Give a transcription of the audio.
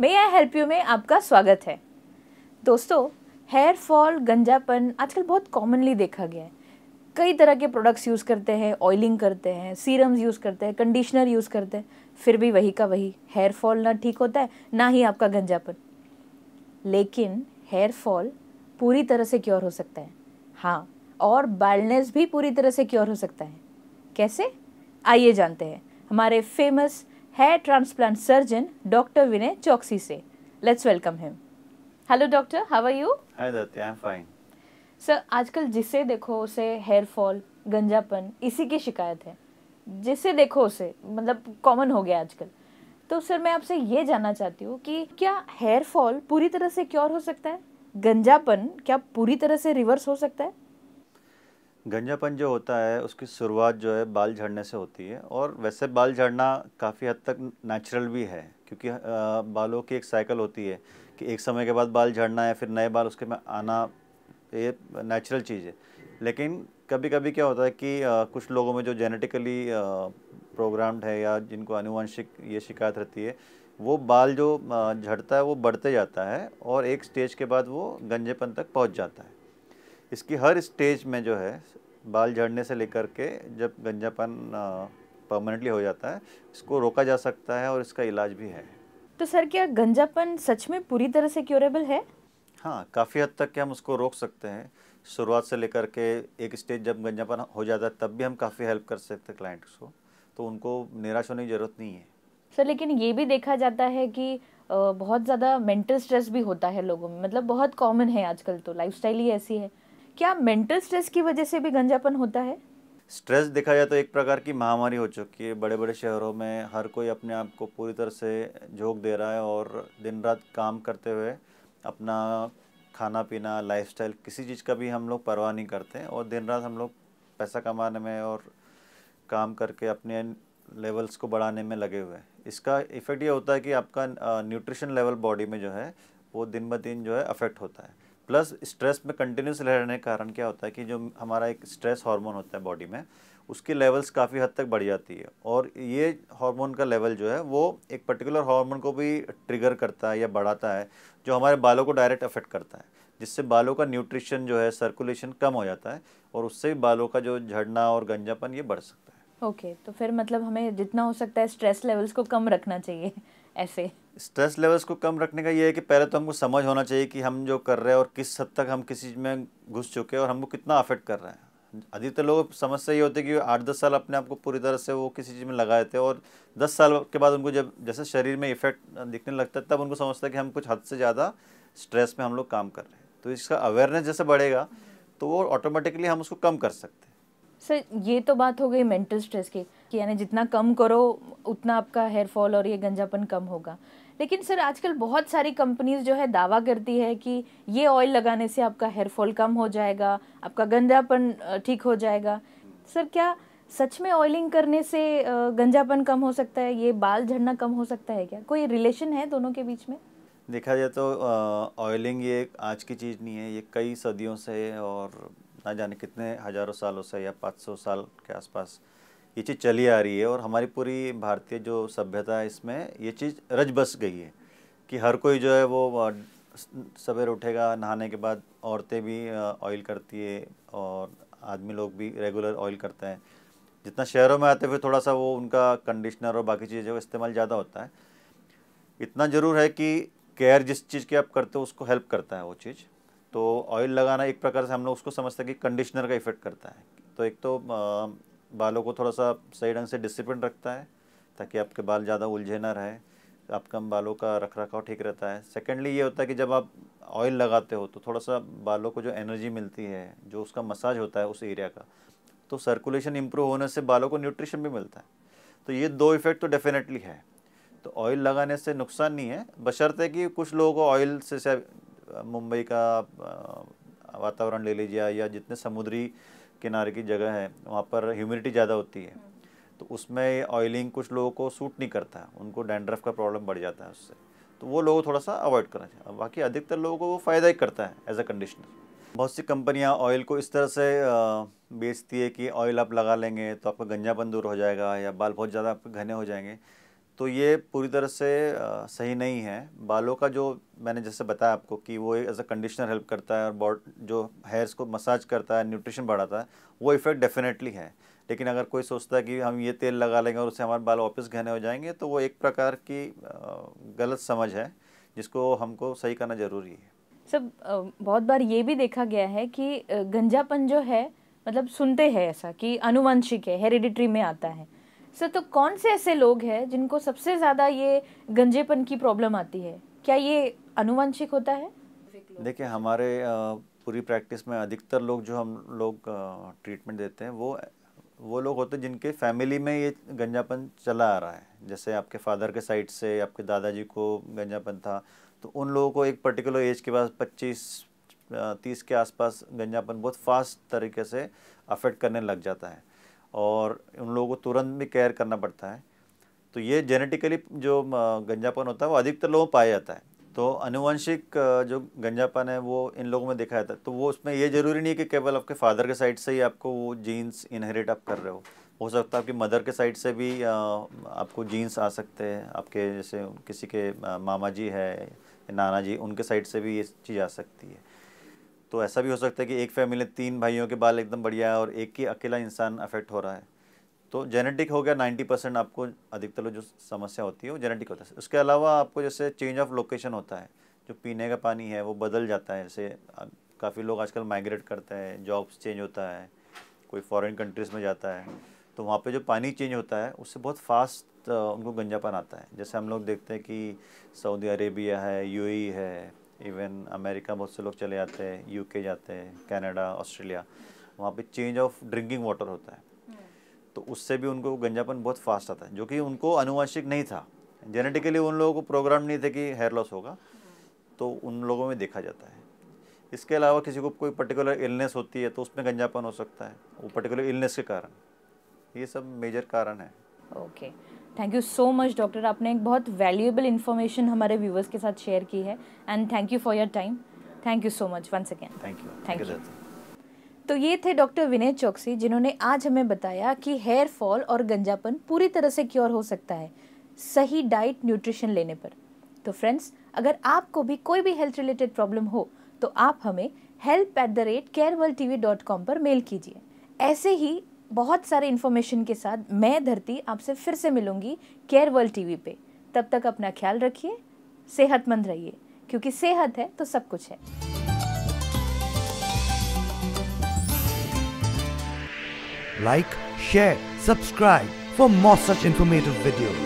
May I help you में आपका स्वागत है दोस्तों हेयर फॉल गंजापन आजकल बहुत कॉमनली देखा गया है कई तरह के प्रोडक्ट्स यूज़ करते हैं ऑयलिंग करते हैं सीरम्स यूज़ करते हैं कंडीशनर यूज़ करते हैं फिर भी वही का वही हेयर फॉल ना ठीक होता है ना ही आपका गंजापन लेकिन हेयर फॉल पूरी तरह से क्योर हो सकता है हाँ और बाल्डनेस भी पूरी तरह से क्योर हो सकता है कैसे आइए जानते हैं हमारे famous hair transplant surgeon doctor Vinay Chouksey से let's welcome him hello doctor how are you hi दत्या आई एम फाइन सर आजकल जिसे देखो उसे हेयर फॉल गंजापन इसी की शिकायत है जिसे देखो उसे मतलब कॉमन हो गया आजकल तो सर मैं आपसे ये जानना चाहती हूँ कि क्या हेयर फॉल पूरी तरह से क्योर हो सकता है गंजापन क्या पूरी तरह से रिवर्स हो सकता है गंजापन जो होता है उसकी शुरुआत जो है बाल झड़ने से होती है और वैसे बाल झड़ना काफ़ी हद तक नेचुरल भी है क्योंकि बालों की एक साइकिल होती है कि एक समय के बाद बाल झड़ना या फिर नए बाल उसके में आना ये नेचुरल चीज़ है लेकिन कभी कभी क्या होता है कि कुछ लोगों में जो जेनेटिकली प्रोग्राम्ड है या जिनको अनुवंशिक ये शिकायत रहती है वो बाल जो झड़ता है वो बढ़ते जाता है और एक स्टेज के बाद वो गंजेपन तक पहुँच जाता है इसकी हर स्टेज में जो है बाल झड़ने से लेकर के जब गंजापन परमानेंटली हो जाता है इसको रोका जा सकता है और इसका इलाज भी है तो सर क्या गंजापन सच में पूरी तरह से क्योरेबल है हाँ काफ़ी हद तक हम उसको रोक सकते हैं शुरुआत से लेकर के एक स्टेज जब गंजापन हो जाता है तब भी हम काफ़ी हेल्प कर सकते हैं क्लाइंट्स को तो उनको निराश होने की ज़रूरत नहीं है सर लेकिन ये भी देखा जाता है कि बहुत ज़्यादा मेंटल स्ट्रेस भी होता है लोगों में मतलब बहुत कॉमन है आजकल तो लाइफ ही ऐसी है क्या मेंटल स्ट्रेस की वजह से भी गंजापन होता है स्ट्रेस देखा जाए तो एक प्रकार की महामारी हो चुकी है बड़े बड़े शहरों में हर कोई अपने आप को पूरी तरह से झोंक दे रहा है और दिन रात काम करते हुए अपना खाना पीना लाइफस्टाइल किसी चीज़ का भी हम लोग परवाह नहीं करते और दिन रात हम लोग पैसा कमाने में और काम करके अपने लेवल्स को बढ़ाने में लगे हुए हैं इसका इफ़ेक्ट ये होता है कि आपका न्यूट्रिशन लेवल बॉडी में जो है वो दिन ब दिन जो है अफेक्ट होता है प्लस स्ट्रेस में कंटिन्यूस रहने के कारण क्या होता है कि जो हमारा एक स्ट्रेस हार्मोन होता है बॉडी में उसके लेवल्स काफ़ी हद तक बढ़ जाती है और ये हार्मोन का लेवल जो है वो एक पर्टिकुलर हार्मोन को भी ट्रिगर करता है या बढ़ाता है जो हमारे बालों को डायरेक्ट अफेक्ट करता है जिससे बालों का न्यूट्रिशन जो है सर्कुलेशन कम हो जाता है और उससे बालों का जो झड़ना और गंजापन ये बढ़ सकता है ओके okay, तो फिर मतलब हमें जितना हो सकता है स्ट्रेस लेवल्स को कम रखना चाहिए ऐसे स्ट्रेस लेवल्स को कम रखने का ये है कि पहले तो हमको समझ होना चाहिए कि हम जो कर रहे हैं और किस हद तक हम किसी चीज़ में घुस चुके हैं और हमको कितना अफेक्ट कर रहे हैं अधिकतर लोग समस्या ये होती है कि आठ दस साल अपने आप को पूरी तरह से वो किसी चीज़ में लगाए थे और दस साल के बाद उनको जब जैसे शरीर में इफेक्ट दिखने लगता है तब उनको समझता है कि हम कुछ हद से ज़्यादा स्ट्रेस में हम लोग काम कर रहे हैं तो इसका अवेयरनेस जैसे बढ़ेगा तो वो ऑटोमेटिकली हम उसको कम कर सकते हैं सर ये तो बात हो गई मेंटल स्ट्रेस की कि यानी जितना कम करो उतना आपका हेयर फॉल और ये गंजापन कम होगा लेकिन सर आजकल बहुत सारी कंपनीज जो है दावा करती है कि ये ऑयल लगाने से आपका हेयर फॉल कम हो जाएगा आपका गंजापन ठीक हो जाएगा सर क्या सच में ऑयलिंग करने से गंजापन कम हो सकता है ये बाल झड़ना कम हो सकता है क्या कोई रिलेशन है दोनों के बीच में देखा जाए तो ऑयलिंग ये आज की चीज़ नहीं है ये कई सदियों से और ना जाने कितने हज़ारों सालों से या 500 साल के आसपास ये चीज़ चली आ रही है और हमारी पूरी भारतीय जो सभ्यता है इसमें ये चीज़ रज बस गई है कि हर कोई जो है वो सवेरे उठेगा नहाने के बाद औरतें भी ऑयल करती है और आदमी लोग भी रेगुलर ऑयल करते हैं जितना शहरों में आते हुए थोड़ा सा वो उनका कंडीशनर और बाकी चीज़ें वो इस्तेमाल ज़्यादा होता है इतना ज़रूर है कि केयर जिस चीज़ की आप करते हो उसको हेल्प करता है वो चीज़ तो ऑयल लगाना एक प्रकार से हम लोग उसको समझते हैं कि कंडीशनर का इफेक्ट करता है तो एक तो बालों को थोड़ा सा सही ढंग से डिसिप्लिन रखता है ताकि आपके बाल ज़्यादा उलझे ना रहे आपका बालों का रख रखाव ठीक रहता है सेकेंडली ये होता है कि जब आप ऑयल लगाते हो तो थोड़ा सा बालों को जो एनर्जी मिलती है जो उसका मसाज होता है उस एरिया का तो सर्कुलेशन इम्प्रूव होने से बालों को न्यूट्रिशन भी मिलता है तो ये दो इफ़ेक्ट तो डेफिनेटली है तो ऑयल लगाने से नुकसान नहीं है बशर्त है कि कुछ लोगों को ऑयल से मुंबई का वातावरण ले लीजिए या जितने समुद्री किनारे की जगह है वहाँ पर ह्यूमिडिटी ज़्यादा होती है तो उसमें ऑयलिंग कुछ लोगों को सूट नहीं करता उनको डैंड्रफ का प्रॉब्लम बढ़ जाता है उससे तो वो लोग थोड़ा सा अवॉइड करना चाहिए बाकी अधिकतर लोगों को वो फ़ायदा ही करता है एज अ कंडीशनर बहुत सी कंपनियाँ ऑयल को इस तरह से बेचती है कि ऑयल आप लगा लेंगे तो आपका गंजापन दूर हो जाएगा या बाल बहुत ज़्यादा घने हो जाएंगे तो ये पूरी तरह से सही नहीं है बालों का जो मैंने जैसे बताया आपको कि वो एज अ कंडीशनर हेल्प करता है और बॉड जो हेयर्स को मसाज करता है न्यूट्रिशन बढ़ाता है वो इफ़ेक्ट डेफिनेटली है लेकिन अगर कोई सोचता है कि हम ये तेल लगा लेंगे और उससे हमारे बाल वापस घने हो जाएंगे तो वो एक प्रकार की गलत समझ है जिसको हमको सही करना ज़रूरी है सब बहुत बार ये भी देखा गया है कि गंजापन जो है मतलब सुनते हैं ऐसा कि अनुवंशिक है हेरिडिट्री में आता है सर तो कौन से ऐसे लोग हैं जिनको सबसे ज़्यादा ये गंजेपन की प्रॉब्लम आती है क्या ये अनुवंशिक होता है देखिए हमारे पूरी प्रैक्टिस में अधिकतर लोग जो हम लोग ट्रीटमेंट देते हैं वो वो लोग होते हैं जिनके फैमिली में ये गंजापन चला आ रहा है जैसे आपके फादर के साइड से आपके दादाजी को गंजापन था तो उन लोगों को एक पर्टिकुलर एज के बाद 25 30 के आसपास गंजापन बहुत फास्ट तरीके से अफेक्ट करने लग जाता है और उन लोगों को तुरंत भी केयर करना पड़ता है तो ये जेनेटिकली जो गंजापन होता है वो अधिकतर लोगों पाया जाता है तो अनुवंशिक जो गंजापन है वो इन लोगों में देखा जाता है तो वो उसमें ये ज़रूरी नहीं है कि केवल आपके फादर के साइड से ही आपको वो जीन्स इनहेरिट आप कर रहे हो हो सकता है आपकी मदर के साइड से भी आपको जीन्स आ सकते हैं आपके जैसे किसी के मामा जी है नाना जी उनके साइड से भी ये चीज़ आ सकती है तो ऐसा भी हो सकता है कि एक फैमिली में तीन भाइयों के बाल एकदम बढ़िया है और एक ही अकेला इंसान अफेक्ट हो रहा है तो जेनेटिक हो गया नाइन्टी परसेंट आपको अधिकतर जो समस्या होती है वो जेनेटिक होता है उसके अलावा आपको जैसे चेंज ऑफ लोकेशन होता है जो पीने का पानी है वो बदल जाता है जैसे काफ़ी लोग आजकल माइग्रेट करते हैं जॉब्स चेंज होता है कोई फॉरेन कंट्रीज़ में जाता है तो वहाँ पे जो पानी चेंज होता है उससे बहुत फास्ट उनको गंजापन आता है जैसे हम लोग देखते हैं कि सऊदी अरेबिया है यूएई e है इवन अमेरिका बहुत से लोग चले जाते हैं यूके जाते हैं कनाडा ऑस्ट्रेलिया वहाँ पे चेंज ऑफ ड्रिंकिंग वाटर होता है hmm. तो उससे भी उनको गंजापन बहुत फास्ट आता है जो कि उनको अनुवांशिक नहीं था जेनेटिकली उन लोगों को प्रोग्राम नहीं थे कि हेयर लॉस होगा hmm. तो उन लोगों में देखा जाता है इसके अलावा किसी को कोई पर्टिकुलर इलनेस होती है तो उसमें गंजापन हो सकता है वो पर्टिकुलर इलनेस के कारण ये सब मेजर कारण है okay okay. Thank you so much doctor आपने एक बहुत वैल्यूएबल इन्फॉर्मेशन हमारे व्यूवर्स के साथ शेयर की है and thank you for your time thank you so much one second thank you thank you तो ये थे डॉक्टर विनय चौकसी जिन्होंने आज हमें बताया कि हेयर फॉल और गंजापन पूरी तरह से क्योर हो सकता है सही डाइट न्यूट्रिशन लेने पर तो फ्रेंड्स अगर आपको भी कोई भी हेल्थ रिलेटेड प्रॉब्लम हो तो आप हमें help at the rate care world TV dot डॉट कॉम पर मेल कीजिए ऐसे ही बहुत सारे इन्फॉर्मेशन के साथ मैं धरती आपसे फिर से मिलूंगी केयर वर्ल्ड टीवी पे तब तक अपना ख्याल रखिए सेहतमंद रहिए क्योंकि सेहत है तो सब कुछ है like share subscribe for more such informative videos